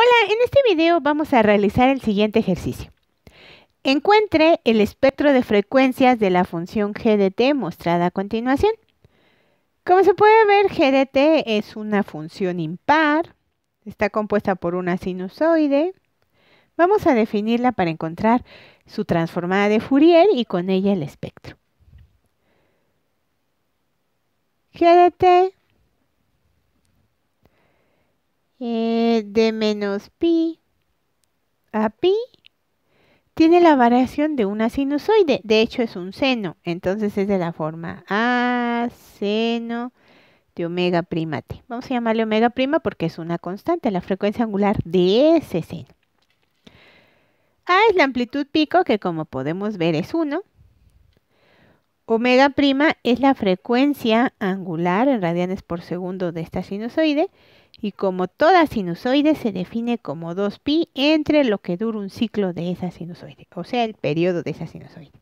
Hola, en este video vamos a realizar el siguiente ejercicio. Encuentre el espectro de frecuencias de la función GDT mostrada a continuación. Como se puede ver, GDT es una función impar, está compuesta por una sinusoide. Vamos a definirla para encontrar su transformada de Fourier y con ella el espectro. GDT eh, de menos pi a pi tiene la variación de una sinusoide. De hecho, es un seno. Entonces es de la forma A, seno de omega prima t. Vamos a llamarle omega prima porque es una constante, la frecuencia angular de ese seno. A es la amplitud pico, que como podemos ver es 1. Omega prima es la frecuencia angular en radianes por segundo de esta sinusoide y como toda sinusoide se define como 2pi entre lo que dura un ciclo de esa sinusoide, o sea, el periodo de esa sinusoide.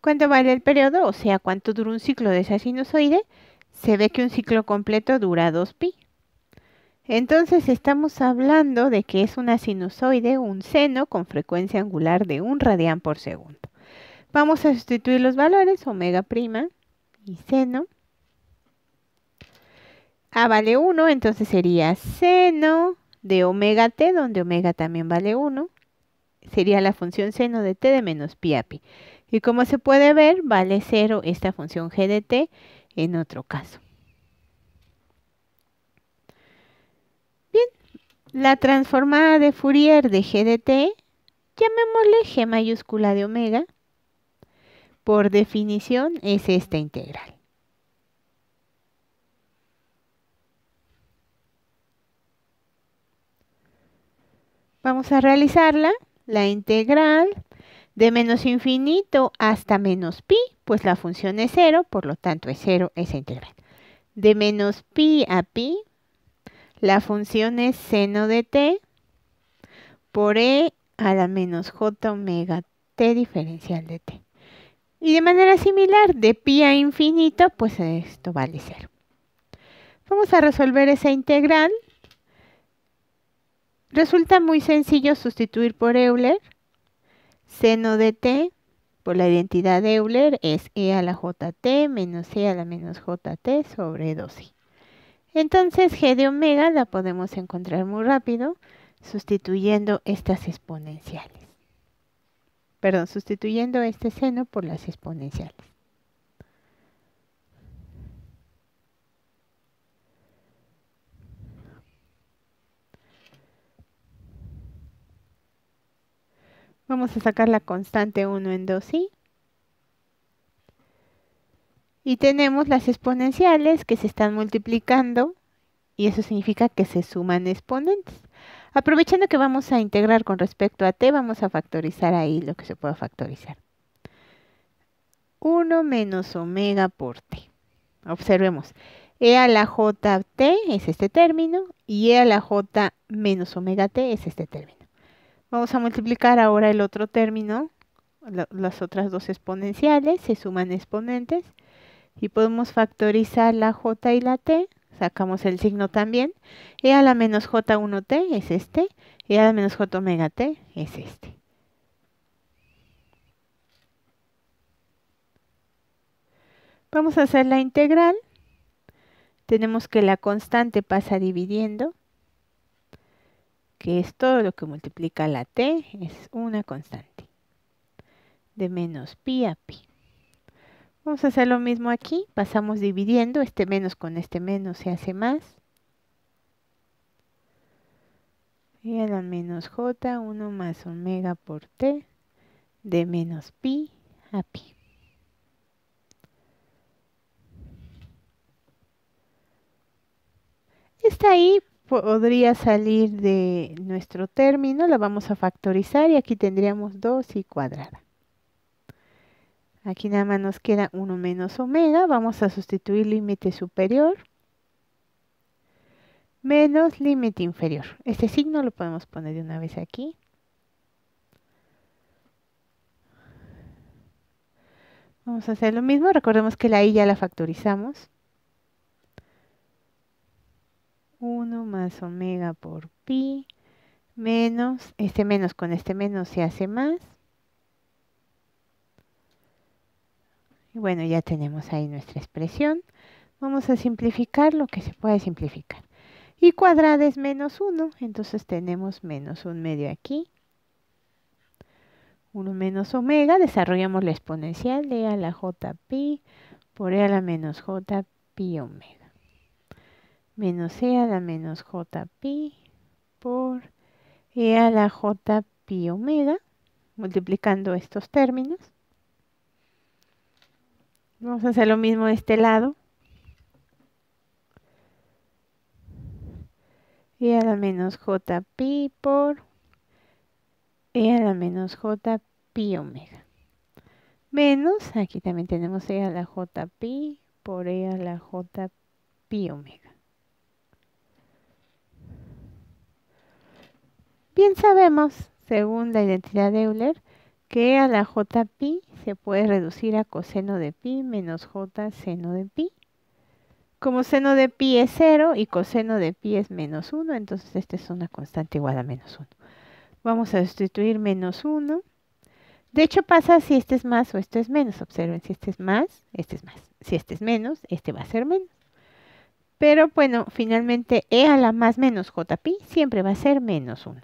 ¿Cuánto vale el periodo? O sea, cuánto dura un ciclo de esa sinusoide, se ve que un ciclo completo dura 2pi. Entonces estamos hablando de que es una sinusoide, un seno con frecuencia angular de un radián por segundo. Vamos a sustituir los valores, omega prima y seno. A vale 1, entonces sería seno de omega t, donde omega también vale 1. Sería la función seno de t de menos pi a pi. Y como se puede ver, vale 0 esta función g de t en otro caso. Bien, la transformada de Fourier de g de t, llamémosle g mayúscula de omega, por definición es esta integral. Vamos a realizarla, la integral de menos infinito hasta menos pi, pues la función es cero, por lo tanto es cero esa integral. De menos pi a pi, la función es seno de t por e a la menos j omega t diferencial de t. Y de manera similar, de pi a infinito, pues esto vale cero. Vamos a resolver esa integral Resulta muy sencillo sustituir por Euler seno de t por la identidad de Euler es e a la jt menos e a la menos jt sobre 12. Entonces g de omega la podemos encontrar muy rápido sustituyendo estas exponenciales. Perdón, sustituyendo este seno por las exponenciales. Vamos a sacar la constante 1 en 2i. Y tenemos las exponenciales que se están multiplicando y eso significa que se suman exponentes. Aprovechando que vamos a integrar con respecto a t, vamos a factorizar ahí lo que se puede factorizar. 1 menos omega por t. Observemos, e a la j t es este término y e a la j menos omega t es este término. Vamos a multiplicar ahora el otro término, las otras dos exponenciales, se suman exponentes y podemos factorizar la j y la t, sacamos el signo también, e a la menos j1t es este, e a la menos j omega t es este. Vamos a hacer la integral. Tenemos que la constante pasa dividiendo que es todo lo que multiplica la t, es una constante. De menos pi a pi. Vamos a hacer lo mismo aquí. Pasamos dividiendo. Este menos con este menos se hace más. Y a la menos j, 1 más omega por t, de menos pi a pi. está ahí podría salir de nuestro término, la vamos a factorizar y aquí tendríamos 2 y cuadrada. Aquí nada más nos queda 1 menos omega, vamos a sustituir límite superior menos límite inferior. Este signo lo podemos poner de una vez aquí. Vamos a hacer lo mismo, recordemos que la i ya la factorizamos. 1 más omega por pi menos, este menos con este menos se hace más. Y bueno, ya tenemos ahí nuestra expresión. Vamos a simplificar lo que se puede simplificar. Y cuadrada es menos 1, entonces tenemos menos un medio aquí. 1 menos omega, desarrollamos la exponencial de a la j pi por e a la menos j pi omega menos e a la menos j por e a la j pi omega, multiplicando estos términos. Vamos a hacer lo mismo de este lado. e a la menos j por e a la menos j pi omega. Menos, aquí también tenemos e a la j por e a la j pi omega. Bien sabemos, según la identidad de Euler, que a la j pi se puede reducir a coseno de pi menos j seno de pi. Como seno de pi es 0 y coseno de pi es menos 1, entonces esta es una constante igual a menos 1. Vamos a sustituir menos 1. De hecho pasa si este es más o este es menos. Observen, si este es más, este es más. Si este es menos, este va a ser menos. Pero bueno, finalmente e a la más menos j pi siempre va a ser menos 1.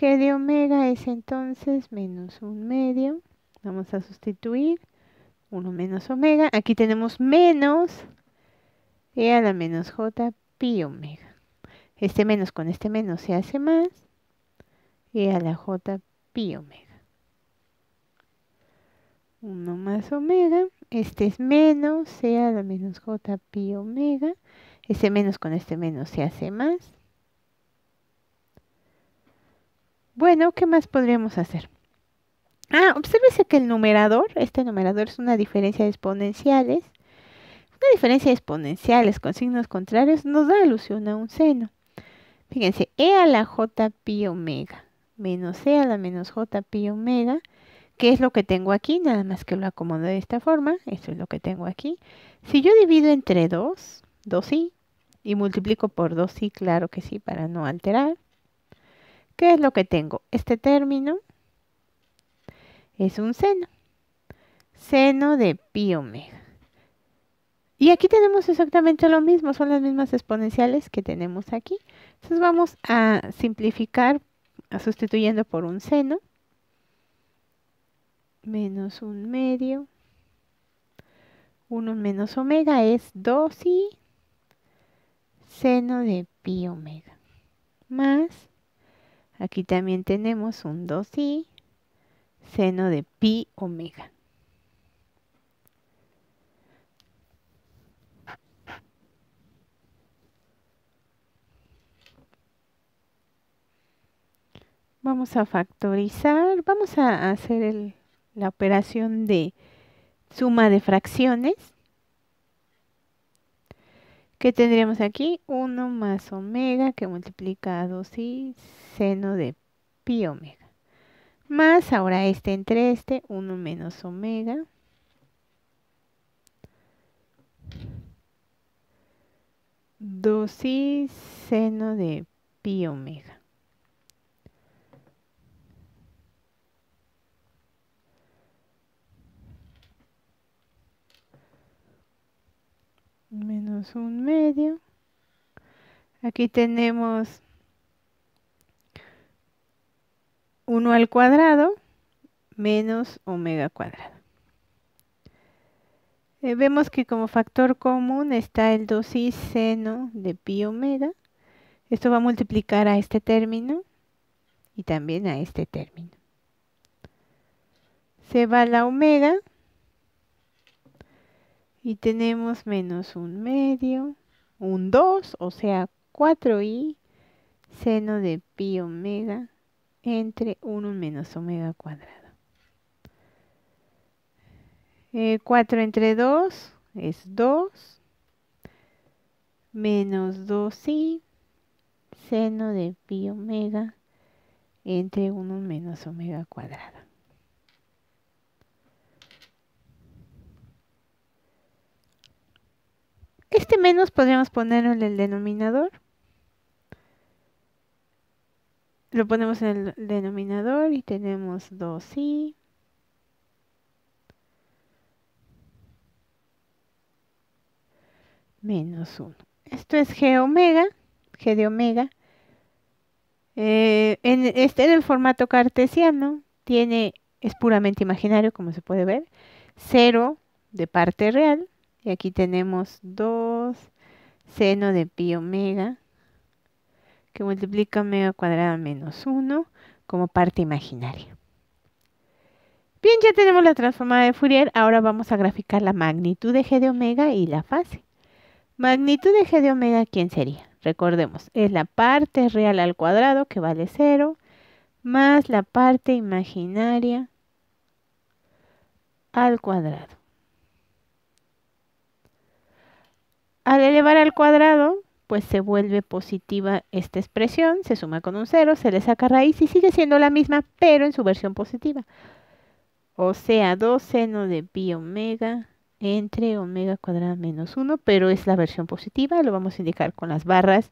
g de omega es entonces menos un medio. Vamos a sustituir 1 menos omega. Aquí tenemos menos e a la menos j pi omega. Este menos con este menos se hace más. E a la j pi omega. 1 más omega. Este es menos e a la menos j pi omega. Este menos con este menos se hace más. Bueno, ¿qué más podríamos hacer? Ah, obsérvese que el numerador, este numerador es una diferencia de exponenciales. Una diferencia de exponenciales con signos contrarios nos da alusión a un seno. Fíjense, e a la j pi omega menos e a la menos j pi omega, que es lo que tengo aquí, nada más que lo acomodo de esta forma, esto es lo que tengo aquí. Si yo divido entre 2, 2i, y multiplico por 2i, claro que sí, para no alterar, ¿Qué es lo que tengo? Este término es un seno. Seno de pi omega. Y aquí tenemos exactamente lo mismo, son las mismas exponenciales que tenemos aquí. Entonces vamos a simplificar sustituyendo por un seno. Menos un medio. 1 menos omega es 2 y seno de pi omega. Más Aquí también tenemos un 2i seno de pi omega. Vamos a factorizar, vamos a hacer la operación de suma de fracciones. ¿Qué tendríamos aquí? 1 más omega que multiplica a 2 i seno de pi omega. Más ahora este entre este, 1 menos omega. 2i seno de pi omega. un medio. Aquí tenemos 1 al cuadrado menos omega cuadrado. Eh, vemos que como factor común está el 2i seno de pi omega. Esto va a multiplicar a este término y también a este término. Se va la omega y tenemos menos un medio, un 2, o sea, 4i seno de pi omega entre 1 menos omega cuadrado. 4 eh, entre 2 es 2, menos 2i seno de pi omega entre 1 menos omega cuadrado. Este menos podríamos ponerlo en el denominador. Lo ponemos en el denominador y tenemos 2i. Menos 1. Esto es g omega, g de omega. Eh, este en el formato cartesiano tiene, es puramente imaginario como se puede ver, 0 de parte real y aquí tenemos 2 seno de pi omega que multiplica omega cuadrado menos 1 como parte imaginaria. Bien, ya tenemos la transformada de Fourier. Ahora vamos a graficar la magnitud de g de omega y la fase. Magnitud de g de omega, ¿quién sería? Recordemos, es la parte real al cuadrado, que vale 0, más la parte imaginaria al cuadrado. Al elevar al cuadrado, pues se vuelve positiva esta expresión, se suma con un cero, se le saca raíz y sigue siendo la misma, pero en su versión positiva. O sea, 2 seno de pi omega entre omega cuadrada menos 1, pero es la versión positiva, lo vamos a indicar con las barras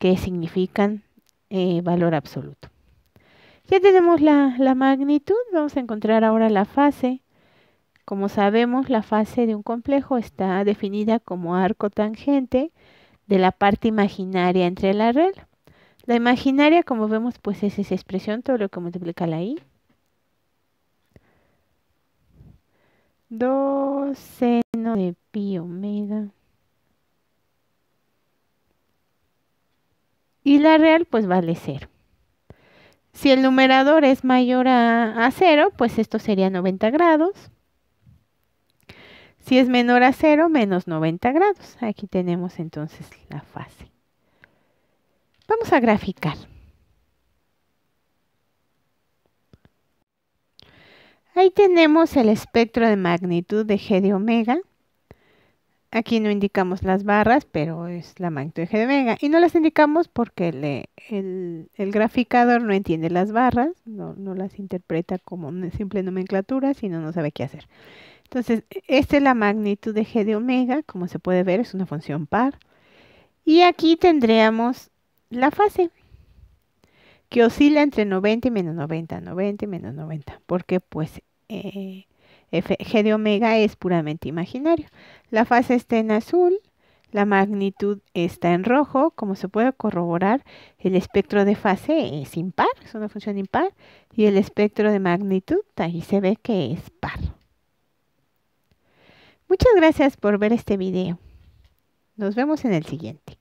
que significan eh, valor absoluto. Ya tenemos la magnitud, vamos a encontrar ahora la fase como sabemos, la fase de un complejo está definida como arco tangente de la parte imaginaria entre la real. La imaginaria, como vemos, pues es esa expresión, todo lo que multiplica la i. 2 seno de pi omega. Y la real, pues vale 0. Si el numerador es mayor a, a 0, pues esto sería 90 grados. Si es menor a 0, menos 90 grados. Aquí tenemos entonces la fase. Vamos a graficar. Ahí tenemos el espectro de magnitud de G de omega. Aquí no indicamos las barras, pero es la magnitud de G de omega. Y no las indicamos porque el, graficador no entiende las barras, no, no las interpreta como una simple nomenclatura, sino no sabe qué hacer. Entonces, e, esta es la magnitud de g de omega, como se puede ver, es una función par. Y aquí tendríamos la fase, que oscila entre 90 y menos 90, 90 y menos 90, porque pues eh, g de omega es puramente imaginario. La fase está en azul, la magnitud está en rojo, como se puede corroborar, el espectro de fase es impar, es una función impar, y el espectro de magnitud, ahí se ve que es par. Muchas gracias por ver este video. Nos vemos en el siguiente.